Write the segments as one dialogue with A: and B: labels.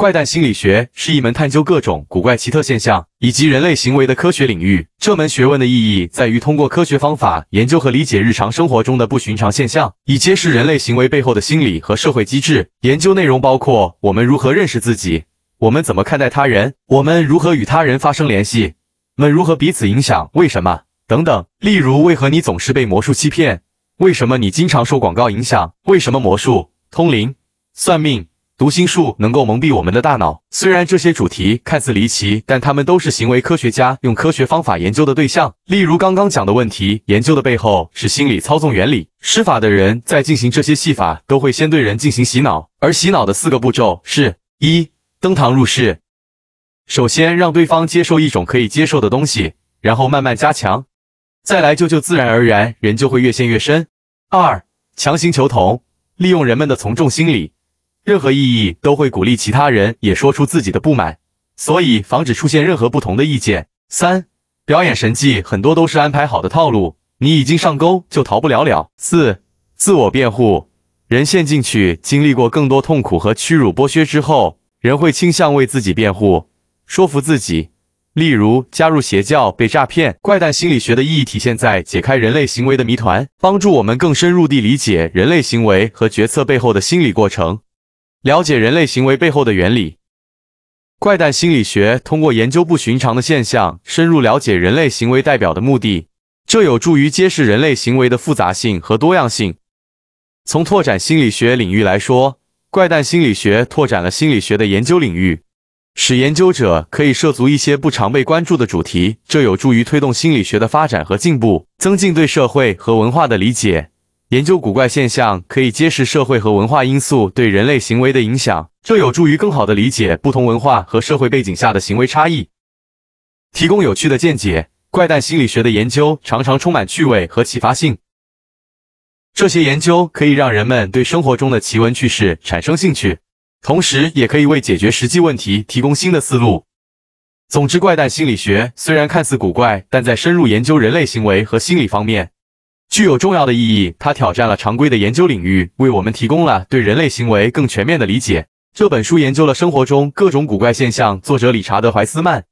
A: 怪诞心理学是一门探究各种古怪奇特现象以及人类行为的科学领域。这门学问的意义在于通过科学方法研究和理解日常生活中的不寻常现象，以揭示人类行为背后的心理和社会机制。研究内容包括我们如何认识自己，我们怎么看待他人，我们如何与他人发生联系，我们如何彼此影响，为什么等等。例如，为何你总是被魔术欺骗？为什么你经常受广告影响？为什么魔术、通灵、算命？读心术能够蒙蔽我们的大脑，虽然这些主题看似离奇，但他们都是行为科学家用科学方法研究的对象。例如刚刚讲的问题，研究的背后是心理操纵原理。施法的人在进行这些戏法，都会先对人进行洗脑，而洗脑的四个步骤是：一、登堂入室，首先让对方接受一种可以接受的东西，然后慢慢加强，再来就就自然而然，人就会越陷越深；二、强行求同，利用人们的从众心理。任何异议都会鼓励其他人也说出自己的不满，所以防止出现任何不同的意见。三、表演神技很多都是安排好的套路，你已经上钩就逃不了了。四、自我辩护，人陷进去，经历过更多痛苦和屈辱、剥削之后，人会倾向为自己辩护，说服自己。例如加入邪教被诈骗。怪诞心理学的意义体现在解开人类行为的谜团，帮助我们更深入地理解人类行为和决策背后的心理过程。了解人类行为背后的原理，怪诞心理学通过研究不寻常的现象，深入了解人类行为代表的目的。这有助于揭示人类行为的复杂性和多样性。从拓展心理学领域来说，怪诞心理学拓展了心理学的研究领域，使研究者可以涉足一些不常被关注的主题。这有助于推动心理学的发展和进步，增进对社会和文化的理解。研究古怪现象可以揭示社会和文化因素对人类行为的影响，这有助于更好地理解不同文化和社会背景下的行为差异，提供有趣的见解。怪诞心理学的研究常常充满趣味和启发性，这些研究可以让人们对生活中的奇闻趣事产生兴趣，同时也可以为解决实际问题提供新的思路。总之，怪诞心理学虽然看似古怪，但在深入研究人类行为和心理方面。具有重要的意义，它挑战了常规的研究领域，为我们提供了对人类行为更全面的理解。这本书研究了生活中各种古怪现象，作者理查德·怀斯曼。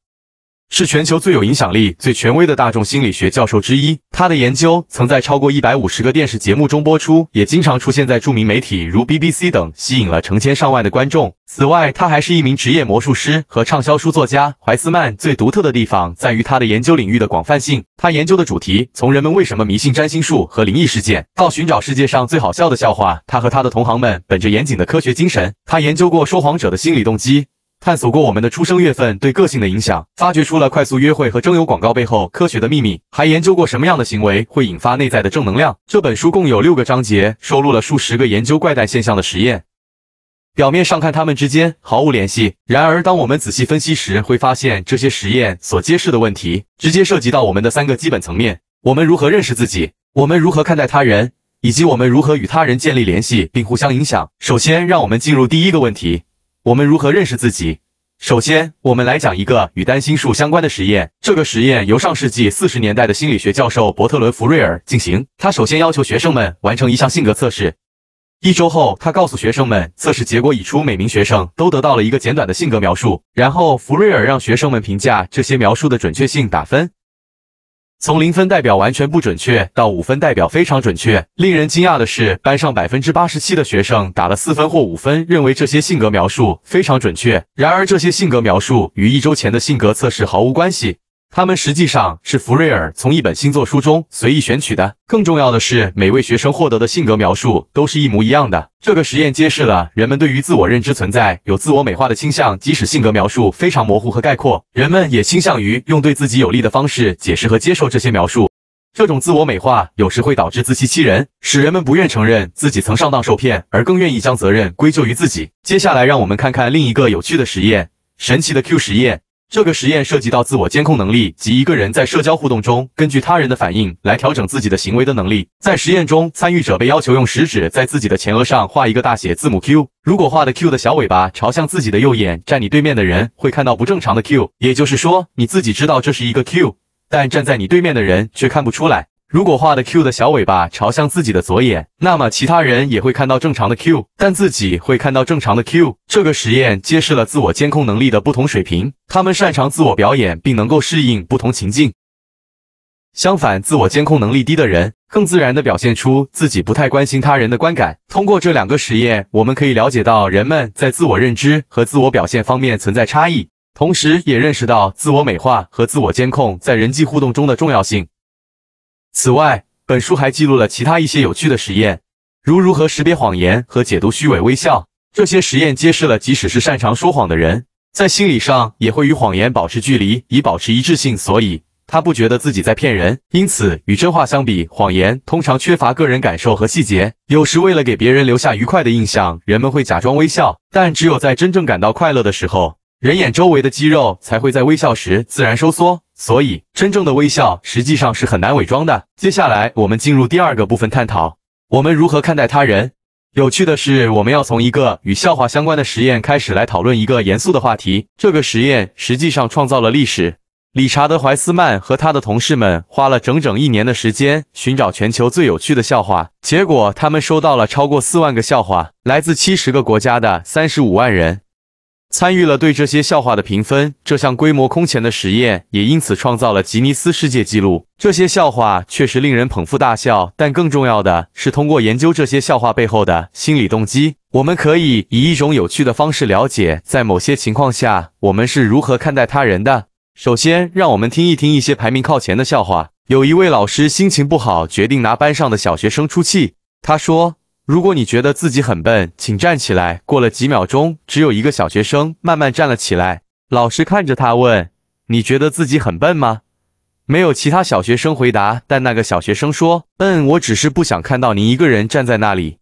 A: 是全球最有影响力、最权威的大众心理学教授之一。他的研究曾在超过一百五十个电视节目中播出，也经常出现在著名媒体如 BBC 等，吸引了成千上万的观众。此外，他还是一名职业魔术师和畅销书作家。怀斯曼最独特的地方在于他的研究领域的广泛性。他研究的主题从人们为什么迷信占星术和灵异事件，到寻找世界上最好笑的笑话。他和他的同行们本着严谨的科学精神，他研究过说谎者的心理动机。探索过我们的出生月份对个性的影响，发掘出了快速约会和征友广告背后科学的秘密，还研究过什么样的行为会引发内在的正能量。这本书共有六个章节，收录了数十个研究怪诞现象的实验。表面上看，他们之间毫无联系；然而，当我们仔细分析时，会发现这些实验所揭示的问题，直接涉及到我们的三个基本层面：我们如何认识自己，我们如何看待他人，以及我们如何与他人建立联系并互相影响。首先，让我们进入第一个问题。我们如何认识自己？首先，我们来讲一个与担心术相关的实验。这个实验由上世纪四十年代的心理学教授伯特伦·福瑞尔进行。他首先要求学生们完成一项性格测试。一周后，他告诉学生们测试结果已出，每名学生都得到了一个简短的性格描述。然后，福瑞尔让学生们评价这些描述的准确性，打分。从零分代表完全不准确，到五分代表非常准确。令人惊讶的是，班上百分之八十七的学生打了四分或五分，认为这些性格描述非常准确。然而，这些性格描述与一周前的性格测试毫无关系。他们实际上是福瑞尔从一本星座书中随意选取的。更重要的是，每位学生获得的性格描述都是一模一样的。这个实验揭示了人们对于自我认知存在有自我美化的倾向，即使性格描述非常模糊和概括，人们也倾向于用对自己有利的方式解释和接受这些描述。这种自我美化有时会导致自欺欺人，使人们不愿承认自己曾上当受骗，而更愿意将责任归咎于自己。接下来，让我们看看另一个有趣的实验——神奇的 Q 实验。这个实验涉及到自我监控能力及一个人在社交互动中根据他人的反应来调整自己的行为的能力。在实验中，参与者被要求用食指在自己的前额上画一个大写字母 Q。如果画的 Q 的小尾巴朝向自己的右眼，站你对面的人会看到不正常的 Q。也就是说，你自己知道这是一个 Q，但站在你对面的人却看不出来。如果画的 Q 的小尾巴朝向自己的左眼，那么其他人也会看到正常的 Q，但自己会看到正常的 Q。这个实验揭示了自我监控能力的不同水平。他们擅长自我表演，并能够适应不同情境。相反，自我监控能力低的人更自然地表现出自己不太关心他人的观感。通过这两个实验，我们可以了解到人们在自我认知和自我表现方面存在差异，同时也认识到自我美化和自我监控在人际互动中的重要性。此外，本书还记录了其他一些有趣的实验，如如何识别谎言和解读虚伪微笑。这些实验揭示了，即使是擅长说谎的人，在心理上也会与谎言保持距离，以保持一致性，所以他不觉得自己在骗人。因此，与真话相比，谎言通常缺乏个人感受和细节。有时，为了给别人留下愉快的印象，人们会假装微笑，但只有在真正感到快乐的时候，人眼周围的肌肉才会在微笑时自然收缩。所以，真正的微笑实际上是很难伪装的。接下来，我们进入第二个部分，探讨我们如何看待他人。有趣的是，我们要从一个与笑话相关的实验开始来讨论一个严肃的话题。这个实验实际上创造了历史。理查德·怀斯曼和他的同事们花了整整一年的时间寻找全球最有趣的笑话，结果他们收到了超过四万个笑话，来自七十个国家的三十五万人。参与了对这些笑话的评分，这项规模空前的实验也因此创造了吉尼斯世界纪录。这些笑话确实令人捧腹大笑，但更重要的是，通过研究这些笑话背后的心理动机，我们可以以一种有趣的方式了解，在某些情况下，我们是如何看待他人的。首先，让我们听一听一些排名靠前的笑话。有一位老师心情不好，决定拿班上的小学生出气。他说。如果你觉得自己很笨，请站起来。过了几秒钟，只有一个小学生慢慢站了起来。老师看着他问：“你觉得自己很笨吗？”没有其他小学生回答，但那个小学生说：“嗯，我只是不想看到您一个人站在那里。”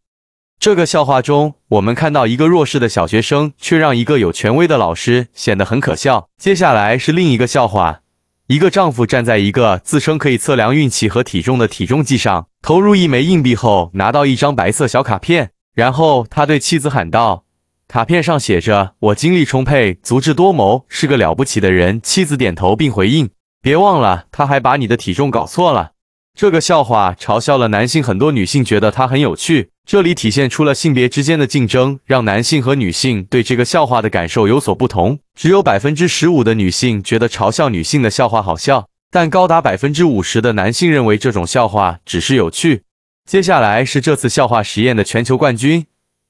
A: 这个笑话中，我们看到一个弱势的小学生，却让一个有权威的老师显得很可笑。接下来是另一个笑话。一个丈夫站在一个自称可以测量运气和体重的体重计上，投入一枚硬币后，拿到一张白色小卡片，然后他对妻子喊道：“卡片上写着，我精力充沛，足智多谋，是个了不起的人。”妻子点头并回应：“别忘了，他还把你的体重搞错了。”这个笑话嘲笑了男性，很多女性觉得它很有趣。这里体现出了性别之间的竞争，让男性和女性对这个笑话的感受有所不同。只有百分之十五的女性觉得嘲笑女性的笑话好笑，但高达百分之五十的男性认为这种笑话只是有趣。接下来是这次笑话实验的全球冠军：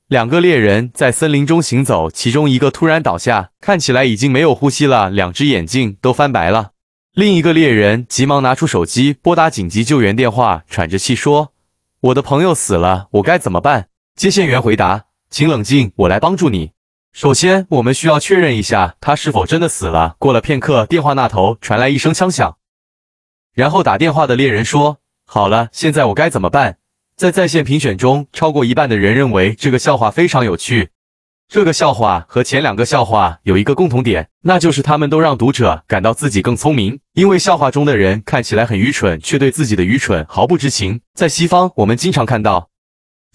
A: 两个猎人在森林中行走，其中一个突然倒下，看起来已经没有呼吸了，两只眼睛都翻白了。另一个猎人急忙拿出手机拨打紧急救援电话，喘着气说：“我的朋友死了，我该怎么办？”接线员回答：“请冷静，我来帮助你。首先，我们需要确认一下他是否真的死了。”过了片刻，电话那头传来一声枪响，然后打电话的猎人说：“好了，现在我该怎么办？”在在线评选中，超过一半的人认为这个笑话非常有趣。这个笑话和前两个笑话有一个共同点，那就是他们都让读者感到自己更聪明，因为笑话中的人看起来很愚蠢，却对自己的愚蠢毫不知情。在西方，我们经常看到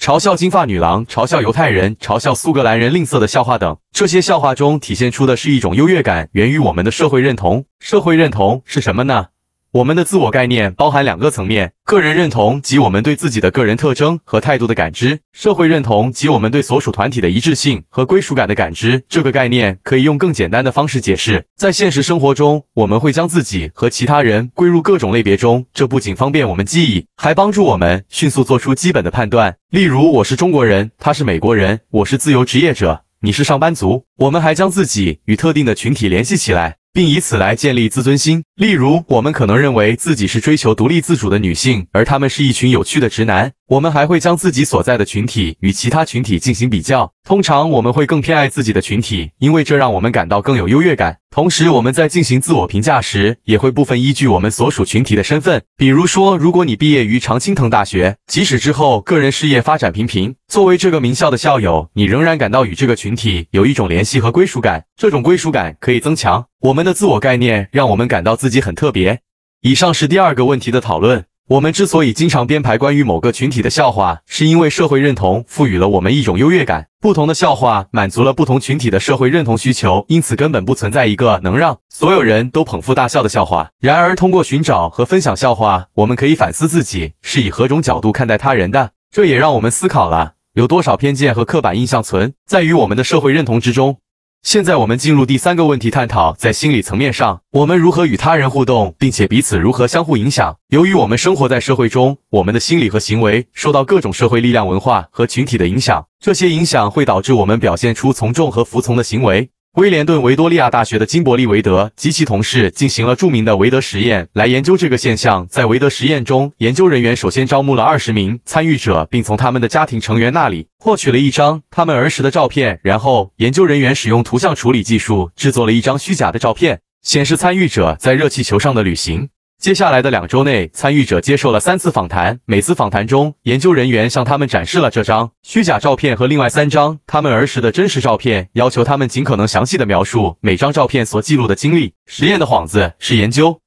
A: 嘲笑金发女郎、嘲笑犹太人、嘲笑苏格兰人吝啬的笑话等，这些笑话中体现出的是一种优越感，源于我们的社会认同。社会认同是什么呢？我们的自我概念包含两个层面：个人认同及我们对自己的个人特征和态度的感知；社会认同及我们对所属团体的一致性和归属感的感知。这个概念可以用更简单的方式解释：在现实生活中，我们会将自己和其他人归入各种类别中，这不仅方便我们记忆，还帮助我们迅速做出基本的判断。例如，我是中国人，他是美国人，我是自由职业者，你是上班族。我们还将自己与特定的群体联系起来。并以此来建立自尊心。例如，我们可能认为自己是追求独立自主的女性，而他们是一群有趣的直男。我们还会将自己所在的群体与其他群体进行比较，通常我们会更偏爱自己的群体，因为这让我们感到更有优越感。同时，我们在进行自我评价时，也会部分依据我们所属群体的身份。比如说，如果你毕业于常青藤大学，即使之后个人事业发展平平，作为这个名校的校友，你仍然感到与这个群体有一种联系和归属感。这种归属感可以增强我们的自我概念，让我们感到自己很特别。以上是第二个问题的讨论。我们之所以经常编排关于某个群体的笑话，是因为社会认同赋予了我们一种优越感。不同的笑话满足了不同群体的社会认同需求，因此根本不存在一个能让所有人都捧腹大笑的笑话。然而，通过寻找和分享笑话，我们可以反思自己是以何种角度看待他人的，这也让我们思考了有多少偏见和刻板印象存在于我们的社会认同之中。现在我们进入第三个问题探讨，在心理层面上，我们如何与他人互动，并且彼此如何相互影响？由于我们生活在社会中，我们的心理和行为受到各种社会力量、文化和群体的影响，这些影响会导致我们表现出从众和服从的行为。威廉顿维多利亚大学的金伯利·维德及其同事进行了著名的维德实验，来研究这个现象。在维德实验中，研究人员首先招募了二十名参与者，并从他们的家庭成员那里获取了一张他们儿时的照片。然后，研究人员使用图像处理技术制作了一张虚假的照片，显示参与者在热气球上的旅行。接下来的两周内，参与者接受了三次访谈。每次访谈中，研究人员向他们展示了这张虚假照片和另外三张他们儿时的真实照片，要求他们尽可能详细的描述每张照片所记录的经历。实验的幌子是研究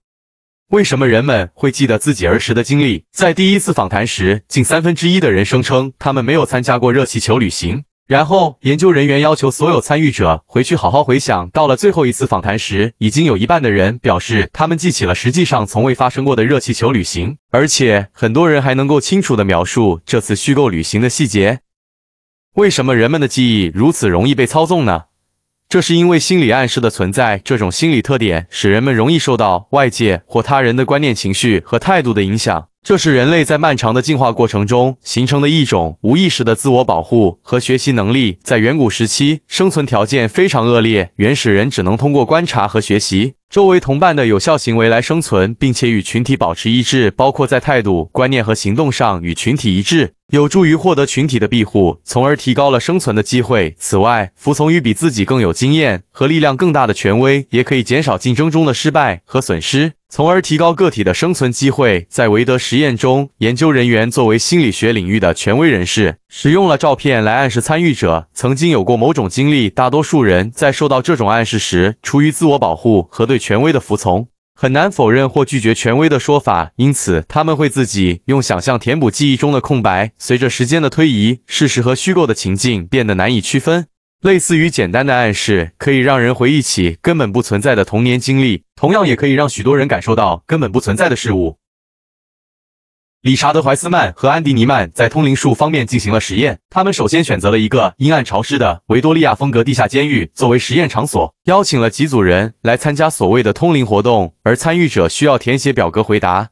A: 为什么人们会记得自己儿时的经历。在第一次访谈时，近三分之一的人声称他们没有参加过热气球旅行。然后，研究人员要求所有参与者回去好好回想。到了最后一次访谈时，已经有一半的人表示他们记起了实际上从未发生过的热气球旅行，而且很多人还能够清楚地描述这次虚构旅行的细节。为什么人们的记忆如此容易被操纵呢？这是因为心理暗示的存在，这种心理特点使人们容易受到外界或他人的观念、情绪和态度的影响。这是人类在漫长的进化过程中形成的一种无意识的自我保护和学习能力。在远古时期，生存条件非常恶劣，原始人只能通过观察和学习。周围同伴的有效行为来生存，并且与群体保持一致，包括在态度、观念和行动上与群体一致，有助于获得群体的庇护，从而提高了生存的机会。此外，服从于比自己更有经验和力量更大的权威，也可以减少竞争中的失败和损失。从而提高个体的生存机会。在韦德实验中，研究人员作为心理学领域的权威人士，使用了照片来暗示参与者曾经有过某种经历。大多数人在受到这种暗示时，出于自我保护和对权威的服从，很难否认或拒绝权威的说法，因此他们会自己用想象填补记忆中的空白。随着时间的推移，事实和虚构的情境变得难以区分。类似于简单的暗示，可以让人回忆起根本不存在的童年经历，同样也可以让许多人感受到根本不存在的事物。理查德·怀斯曼和安迪·尼曼在通灵术方面进行了实验。他们首先选择了一个阴暗潮湿的维多利亚风格地下监狱作为实验场所，邀请了几组人来参加所谓的通灵活动，而参与者需要填写表格回答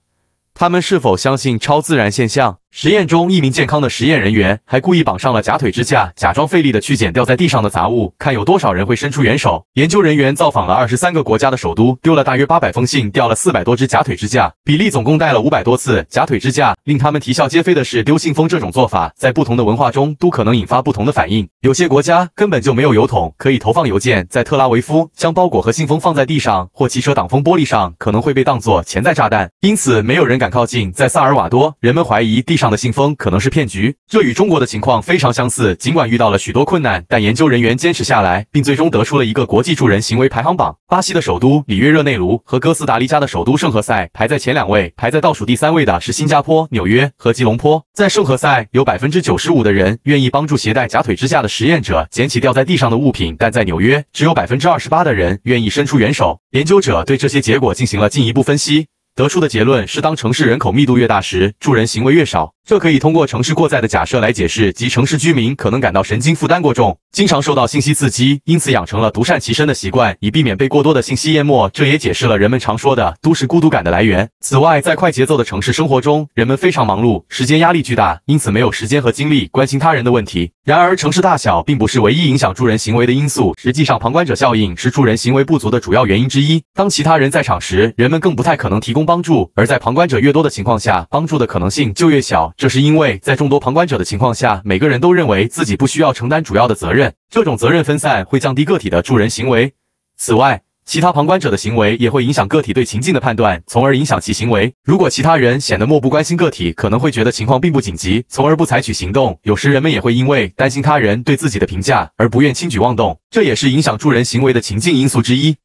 A: 他们是否相信超自然现象。实验中，一名健康的实验人员还故意绑上了假腿支架，假装费力地去捡掉在地上的杂物，看有多少人会伸出援手。研究人员造访了二十三个国家的首都，丢了大约八百封信，掉了四百多只假腿支架。比利总共带了五百多次假腿支架。令他们啼笑皆非的是，丢信封这种做法在不同的文化中都可能引发不同的反应。有些国家根本就没有邮筒可以投放邮件。在特拉维夫，将包裹和信封放在地上或汽车挡风玻璃上，可能会被当作潜在炸弹，因此没有人敢靠近。在萨尔瓦多，人们怀疑地。上的信封可能是骗局，这与中国的情况非常相似。尽管遇到了许多困难，但研究人员坚持下来，并最终得出了一个国际助人行为排行榜。巴西的首都里约热内卢和哥斯达黎加的首都圣何塞排在前两位，排在倒数第三位的是新加坡、纽约和吉隆坡。在圣何塞，有百分之九十五的人愿意帮助携带假腿支架的实验者捡起掉在地上的物品，但在纽约，只有百分之二十八的人愿意伸出援手。研究者对这些结果进行了进一步分析。得出的结论是：当城市人口密度越大时，住人行为越少。这可以通过城市过载的假设来解释，即城市居民可能感到神经负担过重，经常受到信息刺激，因此养成了独善其身的习惯，以避免被过多的信息淹没。这也解释了人们常说的都市孤独感的来源。此外，在快节奏的城市生活中，人们非常忙碌，时间压力巨大，因此没有时间和精力关心他人的问题。然而，城市大小并不是唯一影响助人行为的因素。实际上，旁观者效应是助人行为不足的主要原因之一。当其他人在场时，人们更不太可能提供帮助；而在旁观者越多的情况下，帮助的可能性就越小。这是因为在众多旁观者的情况下，每个人都认为自己不需要承担主要的责任，这种责任分散会降低个体的助人行为。此外，其他旁观者的行为也会影响个体对情境的判断，从而影响其行为。如果其他人显得漠不关心，个体可能会觉得情况并不紧急，从而不采取行动。有时人们也会因为担心他人对自己的评价而不愿轻举妄动，这也是影响助人行为的情境因素之一。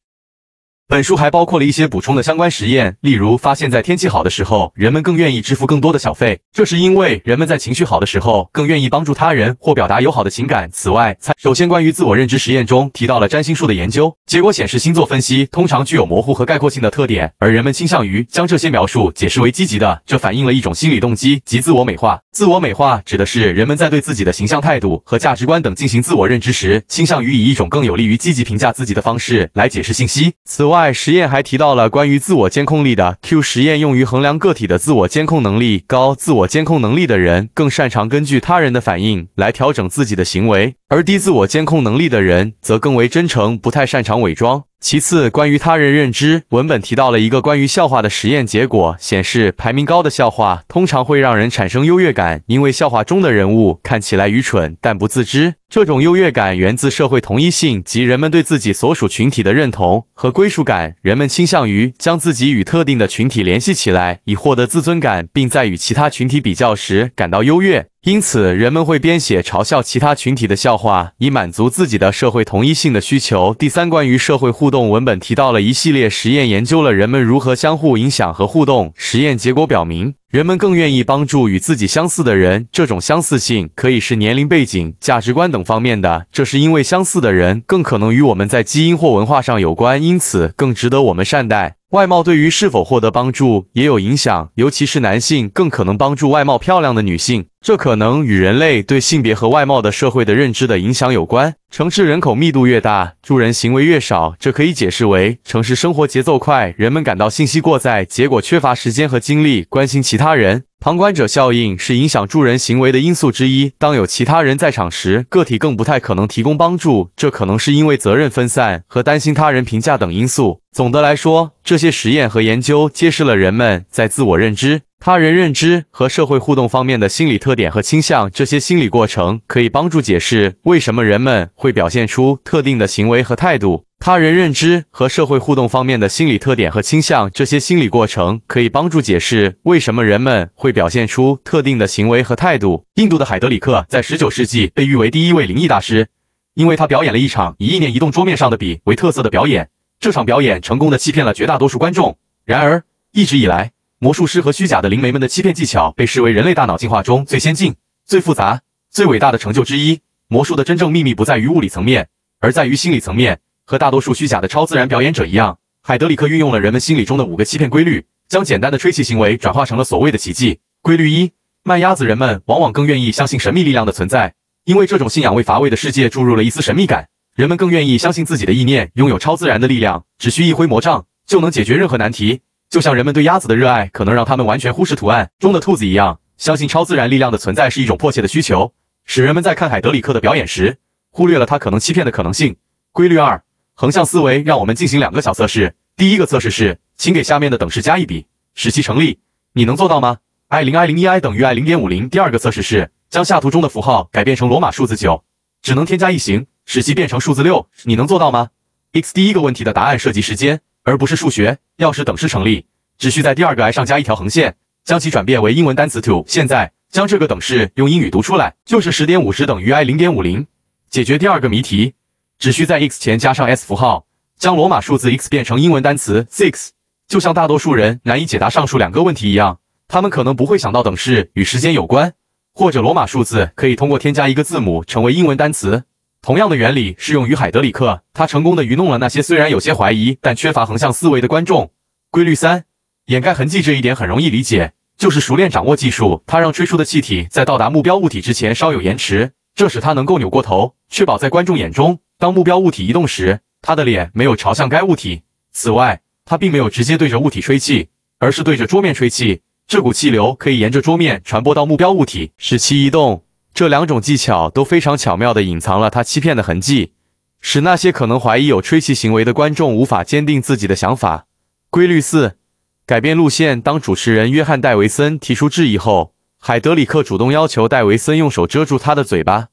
A: 本书还包括了一些补充的相关实验，例如发现，在天气好的时候，人们更愿意支付更多的小费，这是因为人们在情绪好的时候更愿意帮助他人或表达友好的情感。此外，首先关于自我认知实验中提到了占星术的研究，结果显示星座分析通常具有模糊和概括性的特点，而人们倾向于将这些描述解释为积极的，这反映了一种心理动机及自我美化。自我美化指的是人们在对自己的形象、态度和价值观等进行自我认知时，倾向于以一种更有利于积极评价自己的方式来解释信息。此外，外，实验还提到了关于自我监控力的 Q 实验，用于衡量个体的自我监控能力。高自我监控能力的人更擅长根据他人的反应来调整自己的行为，而低自我监控能力的人则更为真诚，不太擅长伪装。其次，关于他人认知，文本提到了一个关于笑话的实验。结果显示，排名高的笑话通常会让人产生优越感，因为笑话中的人物看起来愚蠢但不自知。这种优越感源自社会同一性及人们对自己所属群体的认同和归属感。人们倾向于将自己与特定的群体联系起来，以获得自尊感，并在与其他群体比较时感到优越。因此，人们会编写嘲笑其他群体的笑话，以满足自己的社会同一性的需求。第三，关于社会互动文本提到了一系列实验，研究了人们如何相互影响和互动。实验结果表明。人们更愿意帮助与自己相似的人，这种相似性可以是年龄、背景、价值观等方面的。这是因为相似的人更可能与我们在基因或文化上有关，因此更值得我们善待。外貌对于是否获得帮助也有影响，尤其是男性更可能帮助外貌漂亮的女性，这可能与人类对性别和外貌的社会的认知的影响有关。城市人口密度越大，助人行为越少，这可以解释为城市生活节奏快，人们感到信息过载，结果缺乏时间和精力关心其。其他人。旁观者效应是影响助人行为的因素之一。当有其他人在场时，个体更不太可能提供帮助。这可能是因为责任分散和担心他人评价等因素。总的来说，这些实验和研究揭示了人们在自我认知、他人认知和社会互动方面的心理特点和倾向。这些心理过程可以帮助解释为什么人们会表现出特定的行为和态度。他人认知和社会互动方面的心理特点和倾向，这些心理过程可以帮助解释为什么人们会。会表现出特定的行为和态度。印度的海德里克在19世纪被誉为第一位灵异大师，因为他表演了一场以意念移动桌面上的笔为特色的表演。这场表演成功的欺骗了绝大多数观众。然而，一直以来，魔术师和虚假的灵媒们的欺骗技巧被视为人类大脑进化中最先进、最复杂、最伟大的成就之一。魔术的真正秘密不在于物理层面，而在于心理层面。和大多数虚假的超自然表演者一样，海德里克运用了人们心理中的五个欺骗规律。将简单的吹气行为转化成了所谓的奇迹。规律一：卖鸭子，人们往往更愿意相信神秘力量的存在，因为这种信仰为乏味的世界注入了一丝神秘感。人们更愿意相信自己的意念拥有超自然的力量，只需一挥魔杖就能解决任何难题。就像人们对鸭子的热爱可能让他们完全忽视图案中的兔子一样，相信超自然力量的存在是一种迫切的需求，使人们在看海德里克的表演时忽略了他可能欺骗的可能性。规律二：横向思维让我们进行两个小测试。第一个测试是，请给下面的等式加一笔，使其成立。你能做到吗？i 零 i 零一 i 等于 i 零点五零。第二个测试是，将下图中的符号改变成罗马数字九，只能添加一行，使其变成数字六。你能做到吗？x 第一个问题的答案涉及时间，而不是数学。要是等式成立，只需在第二个 i 上加一条横线，将其转变为英文单词 t o 现在将这个等式用英语读出来，就是十点五十等于 i 零点五零。解决第二个谜题，只需在 x 前加上 s 符号。将罗马数字 X 变成英文单词 Six，就像大多数人难以解答上述两个问题一样，他们可能不会想到等式与时间有关，或者罗马数字可以通过添加一个字母成为英文单词。同样的原理适用于海德里克，他成功的愚弄了那些虽然有些怀疑但缺乏横向思维的观众。规律三：掩盖痕迹这一点很容易理解，就是熟练掌握技术，它让吹出的气体在到达目标物体之前稍有延迟，这使他能够扭过头，确保在观众眼中，当目标物体移动时。他的脸没有朝向该物体。此外，他并没有直接对着物体吹气，而是对着桌面吹气。这股气流可以沿着桌面传播到目标物体，使其移动。这两种技巧都非常巧妙地隐藏了他欺骗的痕迹，使那些可能怀疑有吹气行为的观众无法坚定自己的想法。规律四：改变路线。当主持人约翰·戴维森提出质疑后，海德里克主动要求戴维森用手遮住他的嘴巴。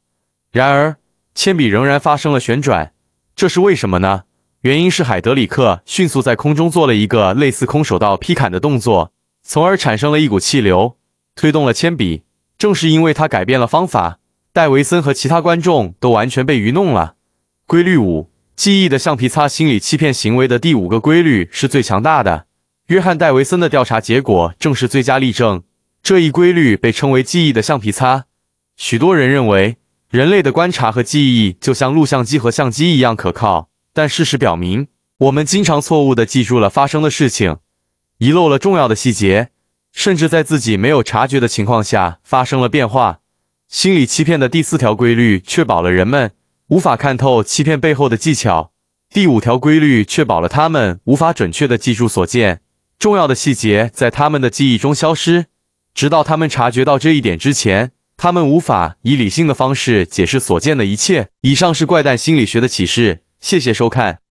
A: 然而，铅笔仍然发生了旋转。这是为什么呢？原因是海德里克迅速在空中做了一个类似空手道劈砍的动作，从而产生了一股气流，推动了铅笔。正是因为他改变了方法，戴维森和其他观众都完全被愚弄了。规律五：记忆的橡皮擦。心理欺骗行为的第五个规律是最强大的。约翰·戴维森的调查结果正是最佳例证。这一规律被称为“记忆的橡皮擦”。许多人认为。人类的观察和记忆就像录像机和相机一样可靠，但事实表明，我们经常错误地记住了发生的事情，遗漏了重要的细节，甚至在自己没有察觉的情况下发生了变化。心理欺骗的第四条规律确保了人们无法看透欺骗背后的技巧；第五条规律确保了他们无法准确地记住所见重要的细节，在他们的记忆中消失，直到他们察觉到这一点之前。他们无法以理性的方式解释所见的一切。以上是怪诞心理学的启示，谢谢收看。